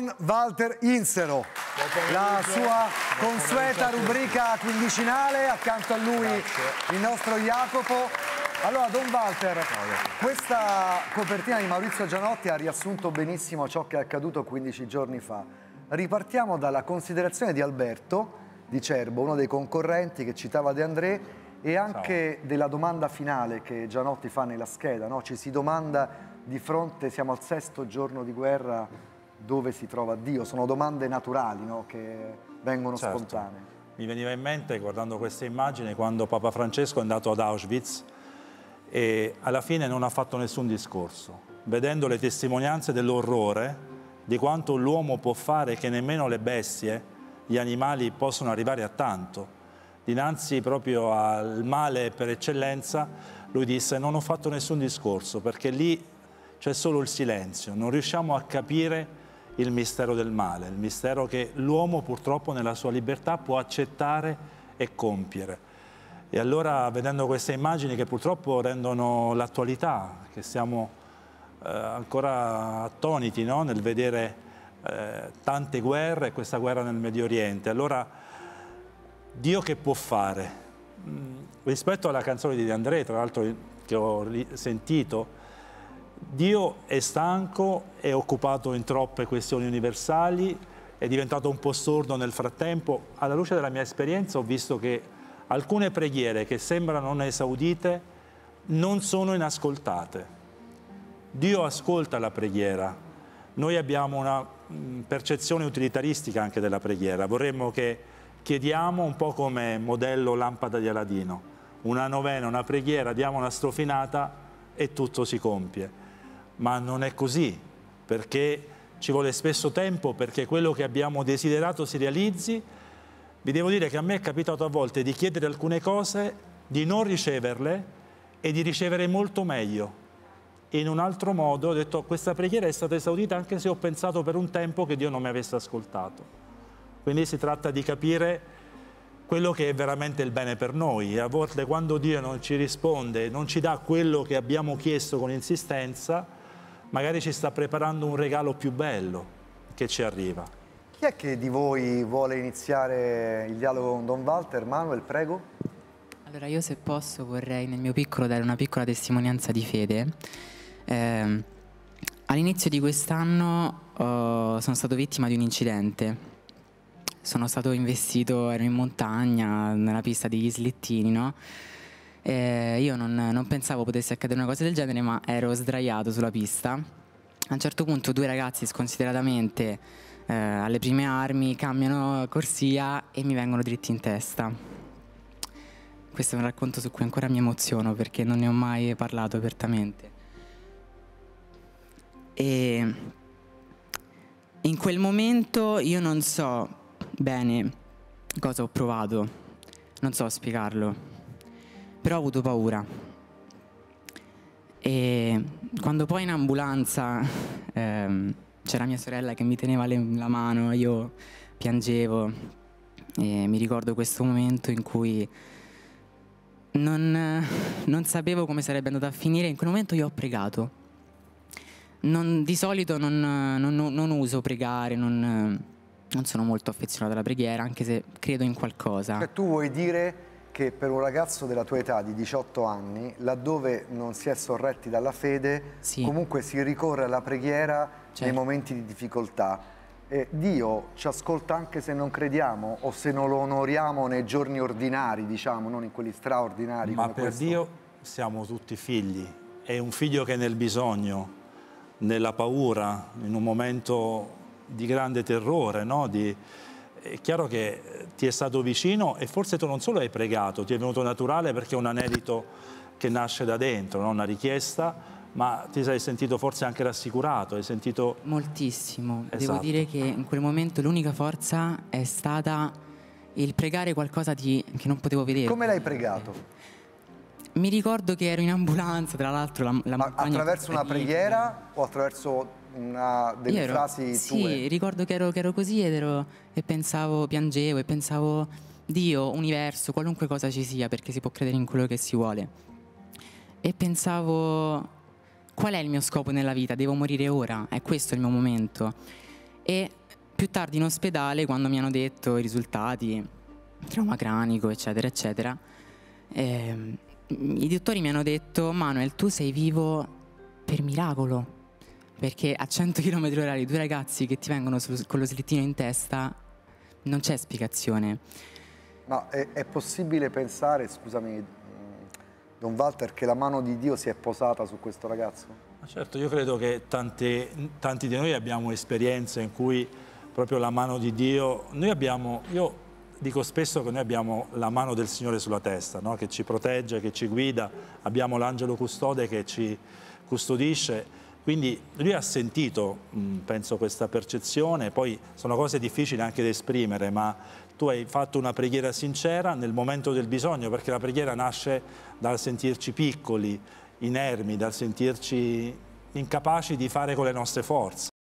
con Walter Insero. La sua consueta rubrica quindicinale, accanto a lui Grazie. il nostro Jacopo. Allora, Don Walter, questa copertina di Maurizio Gianotti ha riassunto benissimo ciò che è accaduto 15 giorni fa. Ripartiamo dalla considerazione di Alberto di Cerbo, uno dei concorrenti che citava De André, e anche Ciao. della domanda finale che Gianotti fa nella scheda. No? Ci si domanda di fronte, siamo al sesto giorno di guerra dove si trova Dio, sono domande naturali no? che vengono certo. spontanee. Mi veniva in mente, guardando questa immagine, quando Papa Francesco è andato ad Auschwitz e alla fine non ha fatto nessun discorso, vedendo le testimonianze dell'orrore di quanto l'uomo può fare che nemmeno le bestie, gli animali possono arrivare a tanto. Dinanzi proprio al male per eccellenza, lui disse non ho fatto nessun discorso perché lì c'è solo il silenzio, non riusciamo a capire il mistero del male, il mistero che l'uomo purtroppo nella sua libertà può accettare e compiere. E allora vedendo queste immagini che purtroppo rendono l'attualità, che siamo eh, ancora attoniti no? nel vedere eh, tante guerre e questa guerra nel Medio Oriente, allora Dio che può fare? Mm, rispetto alla canzone di De André, tra l'altro che ho sentito, Dio è stanco, è occupato in troppe questioni universali, è diventato un po' sordo nel frattempo. Alla luce della mia esperienza ho visto che alcune preghiere che sembrano non esaudite non sono inascoltate. Dio ascolta la preghiera. Noi abbiamo una mm, percezione utilitaristica anche della preghiera. Vorremmo che chiediamo un po' come modello lampada di Aladino. Una novena, una preghiera, diamo una strofinata e tutto si compie ma non è così, perché ci vuole spesso tempo perché quello che abbiamo desiderato si realizzi. Vi devo dire che a me è capitato a volte di chiedere alcune cose, di non riceverle e di ricevere molto meglio. In un altro modo ho detto questa preghiera è stata esaudita anche se ho pensato per un tempo che Dio non mi avesse ascoltato. Quindi si tratta di capire quello che è veramente il bene per noi. A volte quando Dio non ci risponde, non ci dà quello che abbiamo chiesto con insistenza, magari ci sta preparando un regalo più bello che ci arriva. Chi è che di voi vuole iniziare il dialogo con Don Walter? Manuel, prego. Allora io se posso vorrei nel mio piccolo dare una piccola testimonianza di fede. Eh, all'inizio di quest'anno oh, sono stato vittima di un incidente. Sono stato investito, ero in montagna, nella pista degli slittini, no? Eh, io non, non pensavo potesse accadere una cosa del genere, ma ero sdraiato sulla pista. A un certo punto due ragazzi sconsideratamente eh, alle prime armi cambiano corsia e mi vengono dritti in testa. Questo è un racconto su cui ancora mi emoziono perché non ne ho mai parlato apertamente. E in quel momento io non so bene cosa ho provato, non so spiegarlo però ho avuto paura. E quando poi in ambulanza ehm, c'era mia sorella che mi teneva le, la mano, io piangevo e mi ricordo questo momento in cui non, non, sapevo come sarebbe andata a finire, in quel momento io ho pregato. Non, di solito non, non, uso pregare, non, sono molto affezionato alla preghiera, anche se credo in qualcosa. Cioè, tu vuoi dire che per un ragazzo della tua età di 18 anni, laddove non si è sorretti dalla fede, sì. comunque si ricorre alla preghiera certo. nei momenti di difficoltà. E Dio ci ascolta anche se non crediamo o se non lo onoriamo nei giorni ordinari, diciamo, non in quelli straordinari. Ma per questo. Dio siamo tutti figli. È un figlio che nel bisogno, nella paura, in un momento di grande terrore, no? di, è chiaro che ti è stato vicino e forse tu non solo hai pregato, ti è venuto naturale perché è un anelito che nasce da dentro, no? una richiesta, ma ti sei sentito forse anche rassicurato, hai sentito... Moltissimo, esatto. devo dire che in quel momento l'unica forza è stata il pregare qualcosa di... che non potevo vedere. Come l'hai pregato? Mi ricordo che ero in ambulanza, tra l'altro la, la attraverso una preghiera o attraverso una delle ero, frasi sì, tue. Sì, ricordo che ero, che ero così ed ero, e pensavo, piangevo e pensavo Dio, universo, qualunque cosa ci sia, perché si può credere in quello che si vuole. E pensavo, qual è il mio scopo nella vita? Devo morire ora, è questo il mio momento. E più tardi in ospedale, quando mi hanno detto i risultati, trauma cranico, eccetera, eccetera, eh, i dottori mi hanno detto, Manuel, tu sei vivo per miracolo perché a 100 km i due ragazzi che ti vengono su, con lo slittino in testa non c'è spiegazione. Ma è, è, possibile pensare, scusami mm, Don Walter, che la mano di Dio si è posata su questo ragazzo? Ma certo, io credo che tante, tanti di noi abbiamo esperienze in cui proprio la mano di Dio, noi abbiamo, io dico spesso che noi abbiamo la mano del Signore sulla testa, no? che ci protegge, che ci guida, abbiamo l'angelo custode che ci custodisce quindi lui ha sentito, penso, questa percezione, poi sono cose difficili anche da esprimere, ma tu hai fatto una preghiera sincera nel momento del bisogno, perché la preghiera nasce dal sentirci piccoli, inermi, dal sentirci incapaci di fare con le nostre forze.